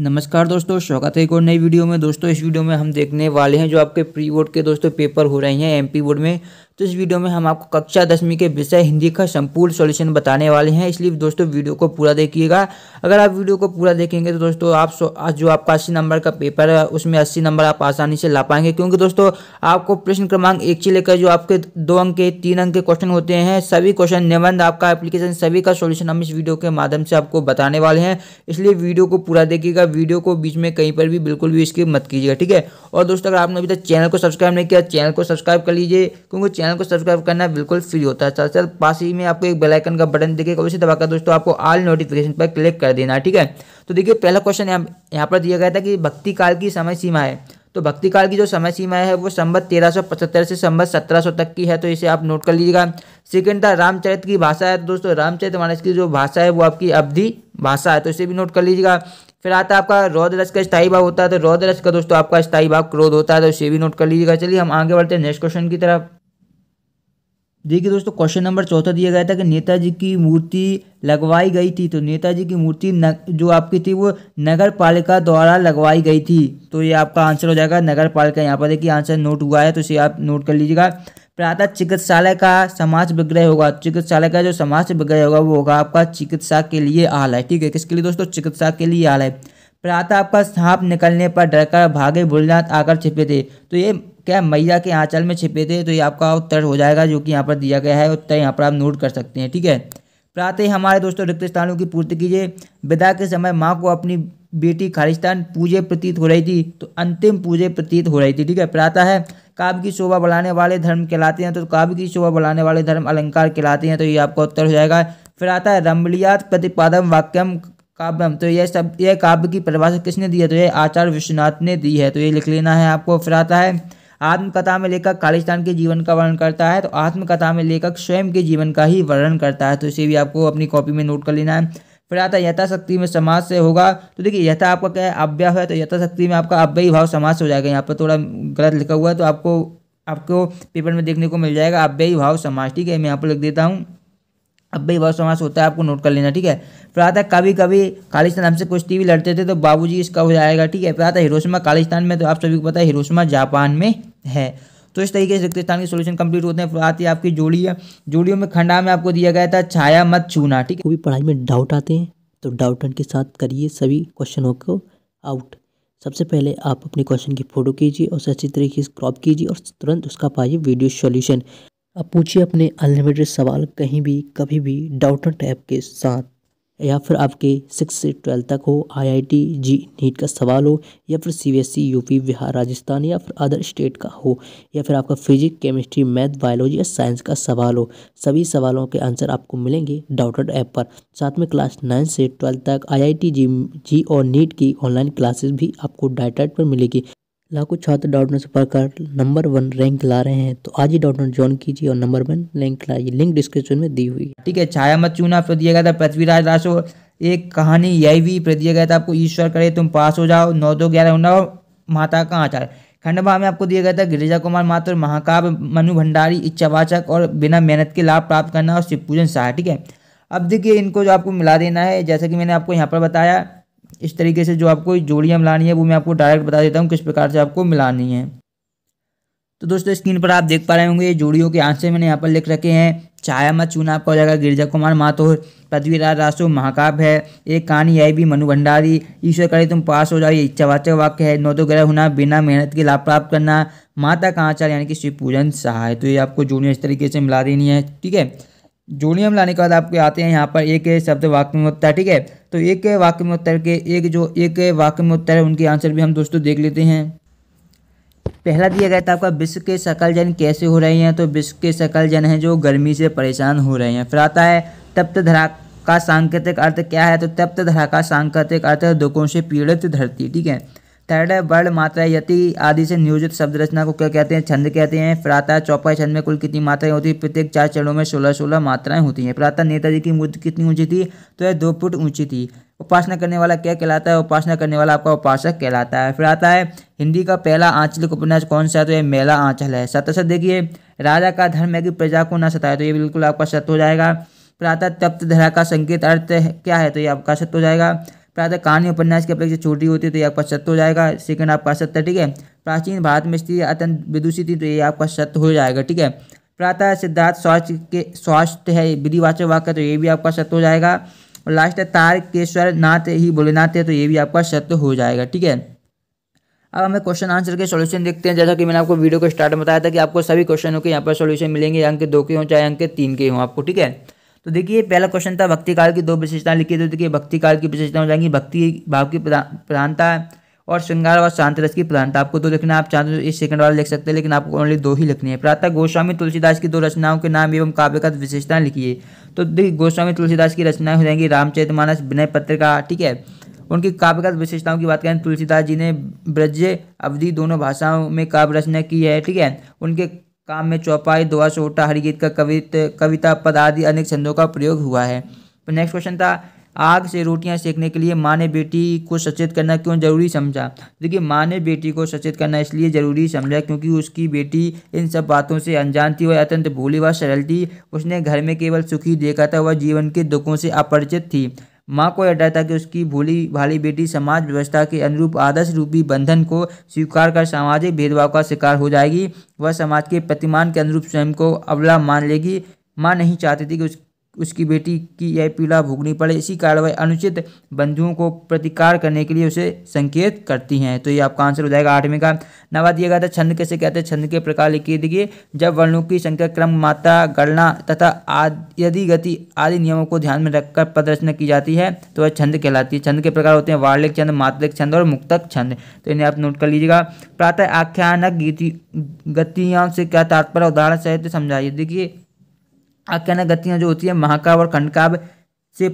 नमस्कार दोस्तों स्वागत है एक और नई वीडियो में दोस्तों इस वीडियो में हम देखने वाले हैं जो आपके प्री बोर्ड के दोस्तों पेपर हो रहे हैं एमपी बोर्ड में तो इस वीडियो में हम आपको कक्षा दसवीं के विषय हिंदी का संपूर्ण सॉल्यूशन बताने वाले हैं इसलिए दोस्तों वीडियो को पूरा देखिएगा अगर आप वीडियो को पूरा देखेंगे तो दोस्तों आप जो आपका अस्सी नंबर का पेपर है उसमें अस्सी नंबर आप आसानी से ला पाएंगे क्योंकि दोस्तों आपको प्रश्न क्रमांक एक से लेकर जो आपके दो अंक के तीन अंक के क्वेश्चन होते हैं सभी क्वेश्चन निबंध आपका एप्लीकेशन सभी का सोल्यूशन हम इस वीडियो के माध्यम से आपको बताने वाले हैं इसलिए वीडियो को पूरा देखिएगा वीडियो को बीच में कहीं पर भी बिल्कुल भी इसकी मत कीजिएगा ठीक है और दोस्तों अगर आपने अभी तक चैनल को सब्सक्राइब नहीं किया चैनल को सब्सक्राइब कर लीजिए क्योंकि चैनल को सब्सक्राइब करना बिल्कुल फ्री होता है साथ साथ पास ही में आपको एक बेलाइकन का बटन दिखेगा उसे दबाकर दोस्तों आपको ऑल नोटिफिकेशन पर क्लिक कर देना ठीक है तो देखिए पहला क्वेश्चन यहाँ पर दिया गया था कि भक्ति काल की समय सीमा है तो भक्ति काल की जो समय सीमा है वो संबत 1375 से संबत 1700 तक की है तो इसे आप नोट कर लीजिएगा सेकेंड था रामचरित की भाषा है तो दोस्तों रामचरित मानस की जो भाषा है वो आपकी अवधि भाषा है तो इसे भी नोट कर लीजिएगा फिर आता है आपका रौद्र रस का स्थायी भाव होता है तो रौद्र रस का दोस्तों आपका स्थायी भाव क्रोध होता है तो इसे भी नोट कर लीजिएगा चलिए हम आगे बढ़ते हैं नेक्स्ट क्वेश्चन की तरफ देखिए दोस्तों क्वेश्चन नंबर चौथा दिया गया था कि नेताजी की मूर्ति लगवाई गई थी तो नेताजी की मूर्ति जो आपकी थी वो नगर पालिका द्वारा लगवाई गई थी तो ये आपका आंसर हो जाएगा नगर पालिका यहाँ पर देखिए आंसर नोट हुआ है तो इसे आप नोट कर लीजिएगा प्रातः चिकित्सालय का समाज विग्रह होगा चिकित्सालय का जो समाज विग्रह होगा वो होगा आपका चिकित्सा के लिए है ठीक है किसके लिए दोस्तों चिकित्सा के लिए है प्रातः आपका सांप निकलने पर डरकर भागे भोलेनाथ आकर छिपे थे तो ये क्या मैया के आंचल में छिपे थे तो ये आपका उत्तर हो जाएगा जो कि यहाँ पर दिया गया है उत्तर यहाँ पर आप नोट कर सकते हैं ठीक है प्रातः हमारे दोस्तों रिक्त स्थानों की पूर्ति कीजिए विदा के समय माँ को अपनी बेटी खालिस्तान पूजे प्रतीत हो रही थी तो अंतिम पूजे प्रतीत हो रही थी ठीक है प्रातः है काव्य की शोभा बढ़ाने वाले धर्म कहलाते हैं तो काव्य की शोभा बढ़ाने वाले धर्म अलंकार कहलाते हैं तो ये आपका उत्तर हो जाएगा फिर आता है रमलियात प्रतिपादम वाक्यम काव्यम तो यह सब यह काव्य की परिभाषा किसने दी है तो यह आचार्य विश्वनाथ ने दी है तो ये लिख लेना है आपको फिर आता है आत्मकथा में लेखक खालिस्तान के जीवन का वर्णन करता है तो आत्मकथा में लेखक स्वयं के जीवन का ही वर्णन करता है तो इसे भी आपको अपनी कॉपी में नोट कर लेना है फिर आता है यथाशक्ति में समाज से होगा तो देखिए यथा आपका क्या है अव्यय है तो यथाशक्ति में आपका अव्ययी भाव समाज से हो जाएगा यहाँ पर थोड़ा गलत लिखा हुआ है तो आपको आपको पेपर में देखने को मिल जाएगा अव्ययी भाव समाज ठीक है मैं यहाँ पर लिख देता हूँ अब भाई बहुत समास होता है आपको नोट कर लेना ठीक है फिर आता है कभी कभी खालिस्तान हमसे कुश्ती भी लड़ते थे तो बाबूजी इसका हो जाएगा ठीक है फिर आता है हिरोशिमा खालिस्तान में तो आप सभी को पता है हिरोशिमा जापान में है तो इस तरीके से रिक्त के सोल्यूशन कंप्लीट होते हैं फिर आती है आपकी जोड़ी है जोड़ियों में खंडा में आपको दिया गया था छाया मत छूना ठीक है कभी पढ़ाई में डाउट आते हैं तो डाउट के साथ करिए सभी क्वेश्चनों को आउट सबसे पहले आप अपने क्वेश्चन की फ़ोटो कीजिए और अच्छी तरीके से क्रॉप कीजिए और तुरंत उसका पाइए वीडियो सॉल्यूशन अब पूछिए अपने अनलिमिटेड सवाल कहीं भी कभी भी डाउट ऐप के साथ या फिर आपके सिक्स से ट्वेल्थ तक हो आईआईटी जी नीट का सवाल हो या फिर CBSE UP e, Bihar Rajasthan या फिर अदर स्टेट का हो या फिर आपका फिजिक्स केमिस्ट्री मैथ बायोलॉजी या साइंस का सवाल हो सभी सवालों के आंसर आपको मिलेंगे डाउटेड ऐप पर साथ में क्लास नाइन से ट्वेल्थ तक आईआईटी जी जी और नीट की ऑनलाइन क्लासेस भी आपको डाइटेड पर मिलेगी लाखों छात्र डॉट नेट से पढ़कर नंबर वन रैंक ला रहे हैं तो आज ही डॉट नेट ज्वाइन कीजिए और नंबर वन रैंक लाइए लिंक डिस्क्रिप्शन में दी हुई ठीक है छाया मत चूना फिर दिया गया था पृथ्वीराज राशो एक कहानी यही भी फिर दिया गया था आपको ईश्वर करे तुम पास हो जाओ नौ दो ग्यारह होना माता का आचार खंडवा में आपको दिया गया था गिरिजा कुमार माथुर महाकाव्य मनु भंडारी इच्छावाचक और बिना मेहनत के लाभ प्राप्त करना और शिव पूजन शाह ठीक है अब देखिए इनको जो आपको मिला देना है जैसा कि मैंने आपको यहाँ पर बताया इस तरीके से जो आपको जोड़ियाँ मिलानी है वो मैं आपको डायरेक्ट बता देता हूँ किस प्रकार से आपको मिलानी है तो दोस्तों स्क्रीन पर आप देख पा रहे होंगे ये जोड़ियों के आंसर मैंने यहाँ पर लिख रखे हैं छाया मत चूना आपका हो जाएगा गिरजा कुमार माथोर पृथ्वीराज राशो महाकाव्य है एक कहानी आई भी मनु भंडारी ईश्वर करे तुम पास हो जाओ ये इच्छावाचक वाक्य है नौ तो ग्रह होना बिना मेहनत के लाभ प्राप्त करना माता का आचार यानी कि शिव पूजन सहाय तो ये आपको जोड़ियाँ इस तरीके से मिला देनी है ठीक है जोड़ियम लाने के बाद आपके आते हैं यहाँ पर एक शब्द वाक्य में उत्तर ठीक है तो एक वाक्य में उत्तर के एक जो एक वाक्य में उत्तर है उनके आंसर भी हम दोस्तों देख लेते हैं पहला दिया गया था आपका विश्व के सकल जन कैसे हो रहे हैं तो विश्व के सकल जन हैं जो गर्मी से परेशान हो रहे हैं फिर आता है तप्त धरा का सांकेतिक अर्थ क्या है तो तप्त धरा का सांकेतिक अर्थ दुखों से पीड़ित धरती ठीक है थर्ड है वर्ण मात्रा यति आदि से नियोजित शब्द रचना को क्या कहते हैं छंद कहते हैं प्रातः चौपाई छंद में कुल कितनी मात्राएं होती है प्रत्येक चार चरणों में सोलह सोलह मात्राएं होती हैं प्रातः नेताजी की मूर्ति कितनी ऊंची थी तो यह दो फुट ऊंची थी उपासना करने वाला क्या कहलाता है उपासना करने वाला आपका उपासक कहलाता है फिर आता है हिंदी का पहला आंचलिक उपन्यास कौन सा है तो यह मेला आंचल है सत्य सतसत देखिए राजा का धर्म है कि प्रजा को ना सताए तो ये बिल्कुल आपका सत्य हो जाएगा प्रातः तप्त धरा का संकेत अर्थ क्या है तो ये आपका सत्य हो जाएगा प्रातः कहानी उपन्यास की अपेक्षा छोटी होती है तो ये आपका सत्य हो जाएगा सेकंड आपका सत्य ठीक है प्राचीन भारत में स्थिति अत्यंत विदुषी थी तो ये आपका सत्य हो जाएगा ठीक है प्रातः सिद्धार्थ स्वास्थ्य के स्वास्थ्य है विधिवाचक वाक्य तो ये भी आपका सत्य हो जाएगा और लास्ट है तारकेश्वर नाथ ही भोलेनाथ है तो ये भी आपका सत्य हो जाएगा ठीक है अब हमें क्वेश्चन आंसर के सॉल्यूशन देखते हैं जैसा कि मैंने आपको वीडियो को स्टार्ट में बताया था कि आपको सभी क्वेश्चनों के यहाँ पर सॉल्यूशन मिलेंगे अंक दो के हों चाहे अंक तीन के हों आपको ठीक है तो देखिए पहला क्वेश्चन था भक्ति काल की दो विशेषताएं लिखी तो देखिए भक्ति काल की विशेषताएं हो जाएंगी भक्ति भाव की प्रधानता और श्रृंगार और शांत रस की प्रधानता आपको तो लिखना आप चाहते हो इस सेकंड वाला लिख सकते हैं लेकिन आपको ओनली दो ही लिखनी है प्रातः गोस्वामी तुलसीदास की दो रचनाओं के नाम एवं काव्य का विशेषताएं लिखिए तो देखिए गोस्वामी तुलसीदास की रचनाएं हो जाएंगी रामचरितमानस विनय पत्रिका ठीक है उनकी काव्यगत विशेषताओं की बात करें तुलसीदास जी ने ब्रज अवधि दोनों भाषाओं में काव्य रचना की है ठीक है उनके काम में चौपाई दुआ छोटा हरिगीत का कवित कविता पद आदि अनेक छंदों का प्रयोग हुआ है नेक्स्ट क्वेश्चन था आग से रोटियां सेकने के लिए माँ ने बेटी को सचेत करना क्यों जरूरी समझा देखिए माँ ने बेटी को सचेत करना इसलिए जरूरी समझा क्योंकि उसकी बेटी इन सब बातों से अनजान थी वह अत्यंत भोली व सरल थी उसने घर में केवल सुखी देखा था वह जीवन के दुखों से अपरिचित थी माँ को यह डर था कि उसकी भोली भाली बेटी समाज व्यवस्था के अनुरूप आदर्श रूपी बंधन को स्वीकार कर सामाजिक भेदभाव का शिकार हो जाएगी वह समाज के प्रतिमान के अनुरूप स्वयं को अवला मान लेगी माँ नहीं चाहती थी कि उस उसकी बेटी की यह पीड़ा भोगनी पड़े इसी कार्रवाई अनुचित बंधुओं को प्रतिकार करने के लिए उसे संकेत करती हैं तो ये आपका आंसर हो जाएगा आठवें का नवा दिया गया था छंद कैसे कहते हैं छंद के प्रकार लिखिए देखिए जब वर्णों की संख्या क्रम मात्रा गणना तथा आदि यदि गति आदि नियमों को ध्यान में रखकर प्रदर्शना की जाती है तो वह छंद कहलाती है छंद के प्रकार होते हैं वार्लिक छंद मात्रिक छंद और मुक्तक छंद तो इन्हें आप नोट कर लीजिएगा प्रातः आख्यानक गीति गतियों से क्या तात्पर्य उदाहरण सहित समझाइए देखिए आख्यान गतियाँ जो होती है महाकाव्य और खंडकाव्य से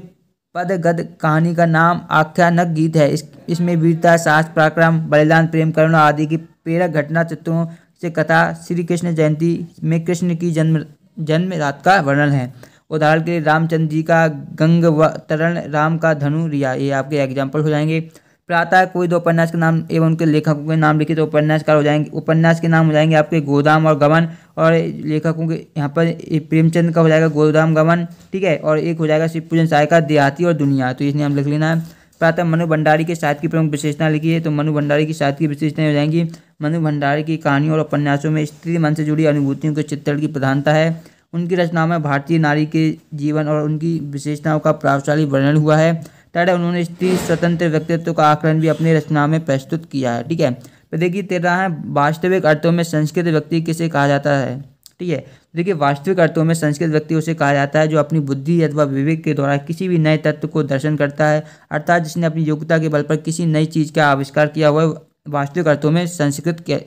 पद गद कहानी का नाम आख्यानक गीत है इस इसमें वीरता साहस पराक्रम बलिदान प्रेम करुणा आदि की प्रेरक घटना चित्रों से कथा श्री कृष्ण जयंती में कृष्ण की जन्म जन्म रात का वर्णन है उदाहरण के लिए रामचंद्र जी का गंगवतरण राम का धनु रिया ये आपके एग्जाम्पल हो जाएंगे प्रातः कोई दो उपन्यास के नाम एवं उनके लेखकों के नाम लिखे तो उपन्यासकार हो जाएंगे उपन्यास के नाम हो जाएंगे आपके गोदाम और गमन और लेखकों के यहाँ पर प्रेमचंद का हो जाएगा गोदाम गमन ठीक है और एक हो जाएगा शिव पूजन साय का देहाती और दुनिया तो इसने हम लिख लेना है प्रातः मनु भंडारी के साथ की प्रमुख विशेषता लिखी है तो मनु भंडारी की साथ की विशेषता हो जाएंगी मनु भंडारी की कहानियों और उपन्यासों में स्त्री मन से जुड़ी अनुभूतियों के चित्रण की प्रधानता है उनकी रचनाओं में भारतीय नारी के जीवन और उनकी विशेषताओं का प्रभावशाली वर्णन हुआ है थर्ड है उन्होंने स्त्री स्वतंत्र व्यक्तित्व का आकलन भी अपनी रचना में प्रस्तुत किया है ठीक है तो देखिए तेरह है वास्तविक अर्थों में संस्कृत व्यक्ति किसे कहा जाता है ठीक है तो देखिए वास्तविक अर्थों में संस्कृत व्यक्ति उसे कहा जाता है जो अपनी बुद्धि अथवा विवेक के द्वारा किसी भी नए तत्व को दर्शन करता है अर्थात जिसने अपनी योग्यता के बल पर किसी नई चीज़ का आविष्कार किया हुआ वास्तविक अर्थों में संस्कृत के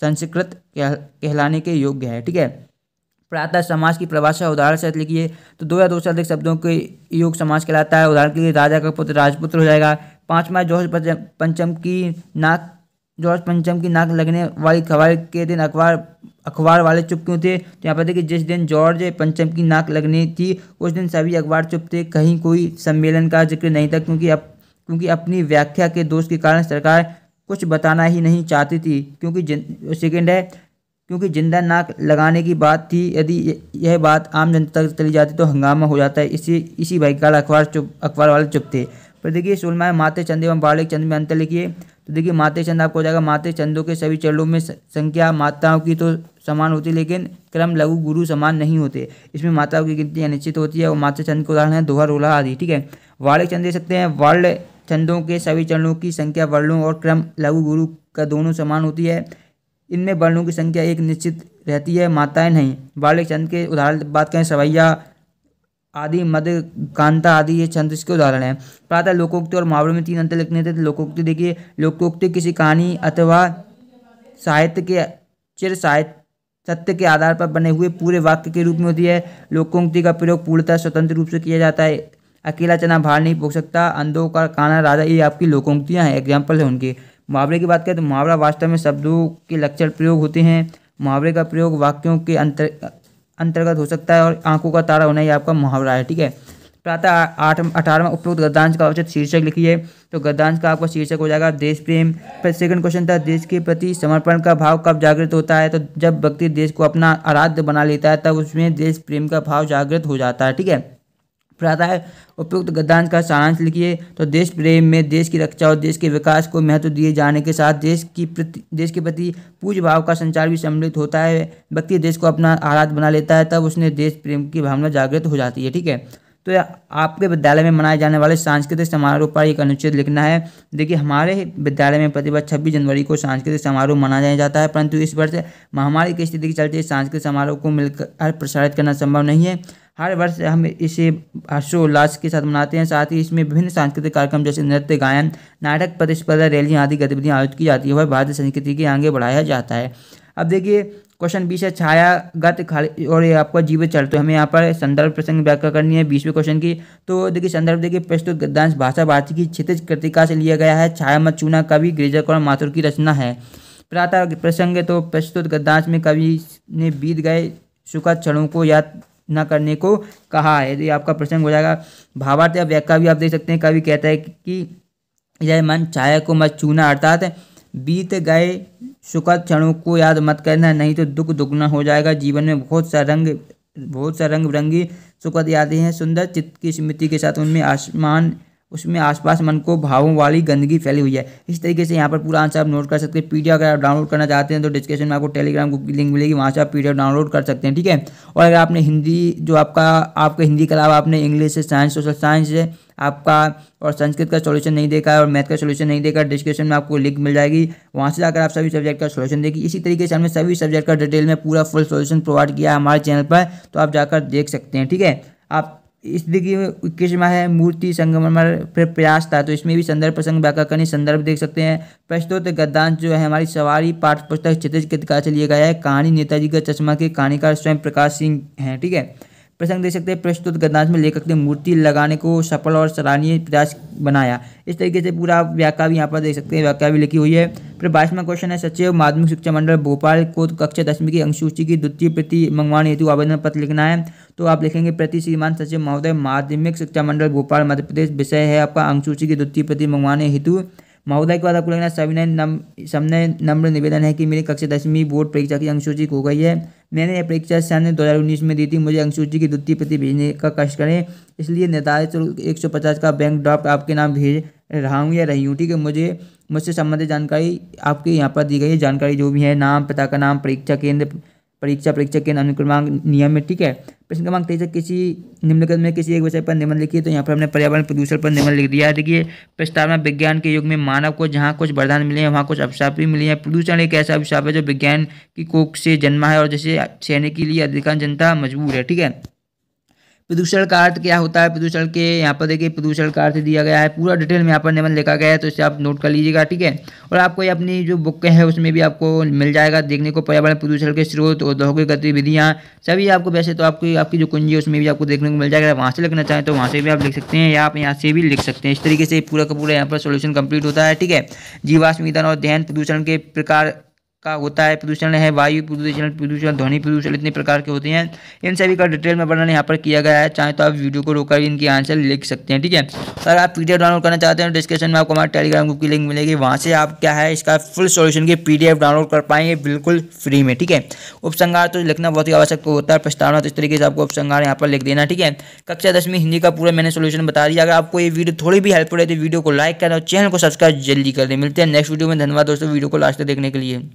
संस्कृत कहलाने के योग्य है ठीक है प्रातः समाज की परिभाषा उदाहरण से लिखिए तो दो या दो से अधिक शब्दों के योग समाज कहलाता है उदाहरण के लिए राजा का पुत्र राजपुत्र हो जाएगा पाँचवा जौहर पंचम की नाक जॉर्ज पंचम की नाक लगने वाली खबर के दिन अखबार अखबार वाले चुप क्यों थे तो यहाँ पर देखिए जिस दिन जॉर्ज पंचम की नाक लगनी थी उस दिन सभी अखबार चुप थे कहीं कोई सम्मेलन का जिक्र नहीं था क्योंकि अब अप, क्योंकि अपनी व्याख्या के दोष के कारण सरकार कुछ बताना ही नहीं चाहती थी क्योंकि सेकेंड है क्योंकि जिंदा नाक लगाने की बात थी यदि यह बात आम जनता तक चली जाती तो हंगामा हो जाता है इसी इसी भाई काल अखबार चुप अखबार वाले चुप थे पर देखिए सोलमाए माते चंद एवं बालिक चंद में अंतर लिखिए तो देखिए माते चंद आपको हो जाएगा माते चंदों के सभी चरणों में संख्या माताओं की तो समान होती है लेकिन क्रम लघु गुरु समान नहीं होते इसमें माताओं की गिनती अनिश्चित होती है और माता चंद के उदाहरण है दोहा रोला आदि ठीक है वार्ड चंद दे सकते हैं वार्ड चंदों के सभी चरणों की संख्या वर्णों और क्रम लघु गुरु का दोनों समान होती है इनमें वर्णों की संख्या एक निश्चित रहती है माताएं नहीं बालिक छंद के उदाहरण बात करें सवैया आदि मद कांता आदि ये छंद इसके उदाहरण हैं प्रातः लोकोक्ति और मुहावरे में तीन अंतर लिखने थे तो लोकोक्ति देखिए लोकोक्ति किसी कहानी अथवा साहित्य के चिर साहित्य सत्य के आधार पर बने हुए पूरे वाक्य के रूप में होती है लोकोक्ति का प्रयोग पूर्णतः स्वतंत्र रूप से किया जाता है अकेला चना भार नहीं पोख सकता अंधों का काना राजा ये आपकी लोकोक्तियाँ हैं एग्जाम्पल है उनकी मुहावरे की बात करें तो मुहावरा वास्तव में शब्दों के लक्षण प्रयोग होते हैं मुहावरे का प्रयोग वाक्यों के अंतर अंतर्गत हो सकता है और आंखों का तारा होना ही आपका मुहावरा है ठीक है प्रातः आठ अठारहवा उपयुक्त गद्दांश का औचित शीर्षक लिखिए तो गद्दांश का आपका शीर्षक हो जाएगा देश प्रेम फिर सेकंड क्वेश्चन था देश के प्रति समर्पण का भाव कब जागृत होता है तो जब व्यक्ति देश को अपना आराध्य बना लेता है तब उसमें देश प्रेम का भाव जागृत हो जाता है ठीक है प्रातः उपयुक्त गद्यांश का सारांश लिखिए तो देश प्रेम में देश की रक्षा और देश के विकास को महत्व दिए जाने के साथ देश की प्रति देश के प्रति पूज भाव का संचार भी सम्मिलित होता है व्यक्ति देश को अपना आराध बना लेता है तब उसने देश प्रेम की भावना जागृत हो जाती है ठीक है तो आपके विद्यालय में मनाए जाने वाले सांस्कृतिक समारोह पर एक अनुच्छेद लिखना है देखिए हमारे विद्यालय में प्रतिभा छब्बीस जनवरी को सांस्कृतिक समारोह मनाया जाता है परंतु इस वर्ष महामारी की स्थिति के चलते सांस्कृतिक समारोह को मिलकर प्रसारित करना संभव नहीं है हर वर्ष हम इसे हर्षोल्लास के साथ मनाते हैं साथ ही इसमें विभिन्न सांस्कृतिक कार्यक्रम जैसे नृत्य गायन नाटक प्रतिस्पर्धा रैलियाँ आदि गतिविधियाँ आयोजित की जाती है वह भारतीय संस्कृति के आगे बढ़ाया जाता है अब देखिए क्वेश्चन बीस है छायागत खाली और ये आपका जीवित चल तो हमें यहाँ पर संदर्भ प्रसंग व्याख्या करनी है बीसवें क्वेश्चन की तो देखिए संदर्भ देखिए प्रस्तुत गद्यांश भाषा भारती की क्षितिज कृतिका से लिया गया है छाया मत चूना कवि गिरिजा कौर माथुर की रचना है प्रातः प्रसंग तो प्रस्तुत गद्यांश में कवि ने बीत गए सुखद क्षणों को याद न करने को कहा है तो यदि आपका प्रसंग हो जाएगा भावार्थ या व्याख्या भी आप देख सकते हैं कवि कहता है कि यह मन छाया को मत चूना अर्थात बीत गए सुखद क्षणों को याद मत करना नहीं तो दुख दुगना हो जाएगा जीवन में बहुत सा रंग बहुत सा रंग बिरंगी सुखद यादें हैं सुंदर चित्त की स्मृति के साथ उनमें आसमान उसमें आसपास मन को भावों वाली गंदगी फैली हुई है इस तरीके से यहाँ पर पूरा आंसर आप नोट कर सकते हैं पीडीएफ अगर आप डाउनलोड करना चाहते हैं तो डिस्क्रिप्शन में आपको टेलीग्राम को लिंक मिलेगी वहाँ से आप पीडीएफ डाउनलोड कर सकते हैं ठीक है और अगर आपने हिंदी जो आपका आपके हिंदी के अलावा आपने इंग्लिश से साइंस सोशल साइंस से आपका और संस्कृत का सोल्यूशन नहीं देखा है और मैथ का सोल्यूशन नहीं देखा डिस्क्रिप्शन में आपको लिंक मिल जाएगी वहाँ से जाकर आप सभी सब्जेक्ट का सोल्यूशन देखिए इसी तरीके से हमने सभी सब्जेक्ट का डिटेल में पूरा फुल सोल्यूशन प्रोवाइड किया है हमारे चैनल पर तो आप जाकर देख सकते हैं ठीक है आप इस देखिए इक्कीसवा है मूर्ति संगमरमर फिर प्रयास था तो इसमें भी संदर्भ प्रसंग व्याकरणी संदर्भ देख सकते हैं प्रस्तुत गद्दांश जो है हमारी सवारी पाठ पुस्तक क्षेत्र के से लिया गया है कहानी नेताजी का चश्मा के कहानीकार स्वयं प्रकाश सिंह हैं ठीक है प्रसंग देख सकते हैं प्रस्तुत गद्यांश में लेखक ने मूर्ति लगाने को सफल और सराहनीय प्रयास बनाया इस तरीके से पूरा आप व्याख्या भी यहाँ पर देख सकते हैं व्याख्या भी लिखी हुई है फिर बाईसवा क्वेश्चन है सचिव माध्यमिक शिक्षा मंडल भोपाल को कक्षा दसवीं की अनुसूची की द्वितीय प्रति मंगवाने हेतु आवेदन पत्र लिखना है तो आप लिखेंगे प्रति श्रीमान सचिव महोदय माध्यमिक शिक्षा मंडल भोपाल मध्य प्रदेश विषय है आपका अनुसूची की द्वितीय प्रति मंगवाने हेतु महोदय के बाद आपको लगना सविनय नम समय नम्र निवेदन है कि मेरी कक्षा दसवीं बोर्ड परीक्षा की अंकसूची हो गई है मैंने यह परीक्षा सन उन्नीस में दी थी मुझे अंकसूची की द्वितीय प्रति भेजने का कष्ट करें इसलिए निर्धारित एक सौ पचास का बैंक ड्राफ्ट आपके नाम भेज रहा हूँ या रही हूँ ठीक है मुझे मुझसे संबंधित जानकारी आपके यहाँ पर दी गई है जानकारी जो भी है नाम पिता का नाम परीक्षा केंद्र परीक्षा परीक्षा के अनुक्रमांक नियम में ठीक है प्रश्न क्रमांक तेईस किसी निम्नलिखित में किसी एक विषय पर निबंध लिखिए तो यहाँ पर हमने पर्यावरण प्रदूषण पर निबंध लिख दिया है देखिए प्रस्तावना विज्ञान के युग में मानव को जहाँ कुछ वरदान मिले हैं वहाँ कुछ अभिशाप भी मिले हैं प्रदूषण एक ऐसा अभिशाप है जो विज्ञान की कोख से जन्मा है और जैसे सहने के लिए अधिकांश जनता मजबूर है ठीक है प्रदूषण का अर्थ क्या होता है प्रदूषण के यहाँ पर देखिए प्रदूषण का अर्थ दिया गया है पूरा डिटेल में यहाँ पर निबंध लिखा गया है तो इसे आप नोट कर लीजिएगा ठीक है और आपको ये अपनी जो बुक है उसमें भी आपको मिल जाएगा देखने को पर्यावरण प्रदूषण के स्रोत औद्योगिक गतिविधियाँ सभी आपको वैसे तो आपकी आपकी जो कुंजी है उसमें भी आपको देखने को मिल जाएगा वहाँ से लिखना चाहें तो वहाँ से भी आप लिख सकते हैं या आप यहाँ से भी लिख सकते हैं इस तरीके से पूरा का पूरा यहाँ पर सोल्यूशन कम्प्लीट होता है ठीक है जीवाश्म और ध्यान प्रदूषण के प्रकार का होता है प्रदूषण है वायु प्रदूषण प्रदूषण ध्वनि प्रदूषण इतने प्रकार के होते हैं इन सभी का डिटेल में वर्णन यहाँ पर किया गया है चाहे तो आप वीडियो को रोककर इनकी आंसर लिख सकते हैं ठीक है अगर आप पीडीएफ डाउनलोड करना चाहते हैं डिस्क्रिप्शन तो में आपको हमारे टेलीग्राम ग्रुप की लिंक मिलेगी वहाँ से आप क्या है इसका फुल सोल्यूशन की पी डाउनलोड कर पाएंगे बिल्कुल फ्री में ठीक है उपसंगार तो लिखना बहुत ही आवश्यक होता है प्रस्तावना तो इस तरीके से आपको उपसंगार यहाँ पर लिख देना ठीक है कक्षा दसवीं हिंदी का पूरा मैंने सोल्यूशन बता दिया अगर आपको ये वीडियो थोड़ी भी हेल्पफुल है तो वीडियो को लाइक करें और चैनल को सब्सक्राइब जल्दी कर दें मिलते हैं नेक्स्ट वीडियो में धन्यवाद दोस्तों वीडियो को लास्ट तक देखने के लिए